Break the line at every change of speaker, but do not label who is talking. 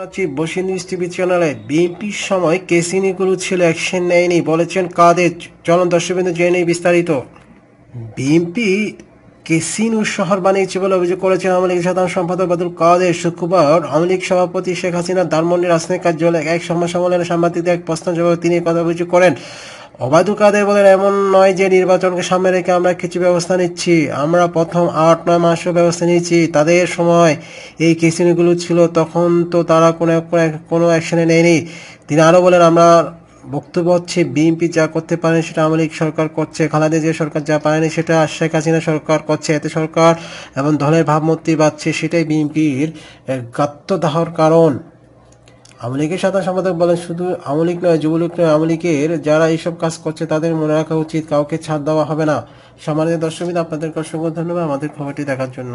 সচিব বসে news TV চ্যানেলে বিএনপির সময় কেসিনি কেসিনিগুলো ছিল অ্যাকশন নেয়নি বলেছেন কাদের চলন দর্শকবিন্দু জেনে বিস্তারিত বিএনপি কেসিনো শহর বানিয়েছে বলে অভিযোগ করেছেন আওয়ামী লীগ সাধারণ সম্পাদক বাদুল কাদের শুক্রবার আওয়ামী লীগ সভাপতি শেখ হাসিনা ধানমন্ডি রাজনৈতিক কার্যালয়ে এক সংবাদ সম্মেলনে সাংবাদিকদের এক প্রশ্ন জবাবে তিনি কথা অভিযোগ করেন অবাধু কাদের বলেন এমন নয় যে নির্বাচনকে সামনে রেখে আমরা কিছু ব্যবস্থা নিচ্ছি আমরা প্রথম আট নয় মাসও ব্যবস্থা নিয়েছি তাদের সময় এই কেসিনগুলো ছিল তখন তো তারা কোনো কোনো অ্যাকশনে নেয়নি তিনি আরও বলেন আমরা বক্তব্য হচ্ছে বিএনপি যা করতে পারেনি সেটা আওয়ামী লীগ সরকার করছে খালেদা যে সরকার যা পারেনি সেটা শেখ হাসিনা সরকার করছে এতে সরকার এবং দলের ভাবমূর্তি বাড়ছে সেটাই বিএনপির গাত্মদাহর কারণ আমলিকের সাধারণ সম্পাদক বলেন শুধু আমলিক নয় যুবলীগ নয় আমলিকের যারা এইসব কাজ করছে তাদের মনে রাখা উচিত কাউকে ছাড় দেওয়া হবে না সম্মানিত দর্শক আপনাদের অসংখ্য ধন্যবাদ আমাদের খবরটি দেখার জন্য